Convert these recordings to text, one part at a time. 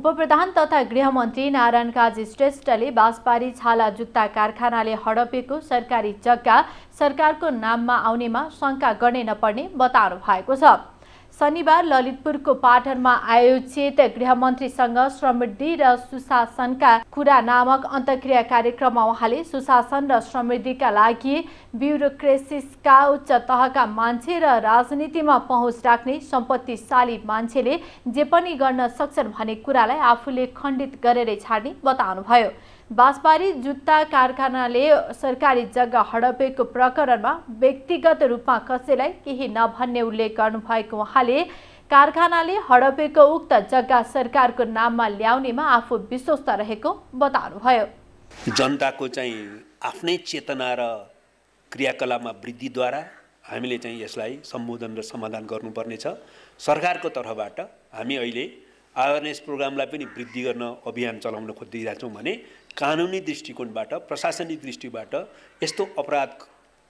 उपप्रधान तथा गृहमन्त्री नारायण काजी श्रेष्ठले बाँसबारी छाला जुत्ता कारखानाले हडपेको सरकारी जग्गा सरकारको नाममा आउनेमा शङ्का गर्ने नपर्ने बताउनु भएको छ शनिबार ललितपुरको पाटनमा आयोजित गृहमन्त्रीसँग समृद्धि र सुशासनका कुरा नामक अन्तक्रिया कार्यक्रममा उहाँले सुशासन र समृद्धिका लागि ब्युरोक्रेसिसका उच्च तहका मान्छे र राजनीतिमा पहुँच राख्ने सम्पत्तिशाली मान्छेले जे पनि गर्न सक्छन् भन्ने कुरालाई आफूले खण्डित गरेरै छाड्ने बताउनुभयो बाँसबारी जुत्ता कारखानाले सरकारी जग्गा हडपेको प्रकरणमा व्यक्तिगत रूपमा कसैलाई केही नभन्ने उल्लेख गर्नुभएको उहाँले भएकाले कारखानाले हडपेको उक्त जग्गा सरकारको नाममा ल्याउनेमा आफू विश्वस्त रहेको बताउनुभयो जनताको चाहिँ आफ्नै चेतना र क्रियाकलापमा वृद्धिद्वारा हामीले चाहिँ यसलाई सम्बोधन र समाधान गर्नुपर्नेछ सरकारको तर्फबाट हामी अहिले अवेरनेस प्रोग्रामलाई पनि वृद्धि गर्न अभियान चलाउन खोजिरहेछौँ भने कानुनी दृष्टिकोणबाट प्रशासनिक दृष्टिबाट यस्तो अपराध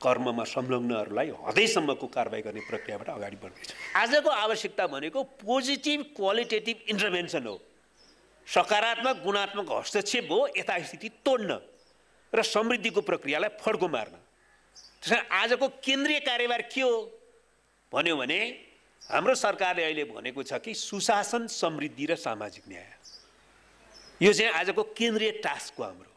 कर्ममा संलग्नहरूलाई हदैसम्मको कारवाही गर्ने प्रक्रियाबाट अगाडि बढ्दैछ आजको आवश्यकता भनेको पोजिटिभ क्वालिटेटिभ इन्टरभेन्सन हो सकारात्मक गुणात्मक हस्तक्षेप हो यथास्थिति तोड्न र समृद्धिको प्रक्रियालाई फड्को मार्न त्यस कारण आजको केन्द्रीय कार्यभार के हो भन्यो भने हाम्रो सरकारले अहिले भनेको छ कि सुशासन समृद्धि र सामाजिक न्याय यो चाहिँ आजको केन्द्रीय टास्क हो हाम्रो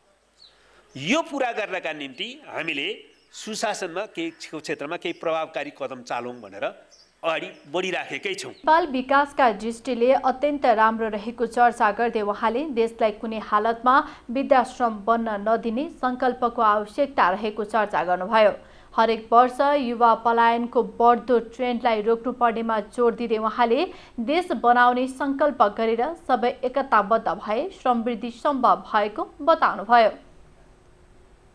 यो पुरा गर्नका निम्ति हामीले सुशासनमा केही क्षेत्रमा केही प्रभावकारी कदम चालौँ भनेर अगाडि बढिराखेकै छौँ नेपाल विकासका दृष्टिले अत्यन्त राम्रो रहेको चर्चा गर्दै उहाँले देशलाई कुनै हालतमा वृद्धाश्रम बन्न नदिने सङ्कल्पको आवश्यकता रहेको चर्चा गर्नुभयो हरेक वर्ष युवा पलायनको बढ्दो ट्रेन्डलाई रोक्नुपर्नेमा जोड दिँदै उहाँले देश बनाउने सङ्कल्प गरेर सबै एकताबद्ध भए समृद्धि सम्भव भएको बताउनुभयो